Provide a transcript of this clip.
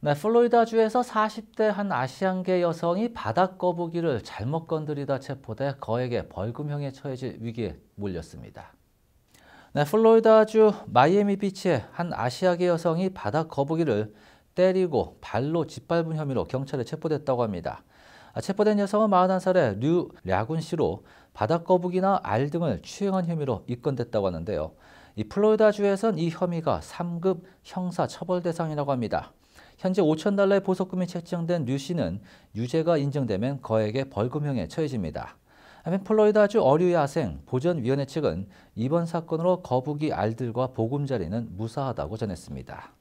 네, 플로리다주에서 40대 한 아시안계 여성이 바닥거북이를 잘못 건드리다 체포돼 거액의 벌금형에 처해질 위기에 몰렸습니다. 네, 플로리다주 마이애미비치의 한 아시아계 여성이 바닥거북이를 때리고 발로 짓밟은 혐의로 경찰에 체포됐다고 합니다. 아, 체포된 여성은 41살의 류 랴군 씨로 바닥거북이나 알 등을 추행한 혐의로 입건됐다고 하는데요. 이 플로리다주에선 이 혐의가 3급 형사 처벌 대상이라고 합니다. 현재 5천 달러의 보석금이 책정된 류 씨는 유죄가 인정되면 거액의 벌금형에 처해집니다. 한편 플로리다주 어류야생 보전위원회 측은 이번 사건으로 거북이 알들과 보금자리는 무사하다고 전했습니다.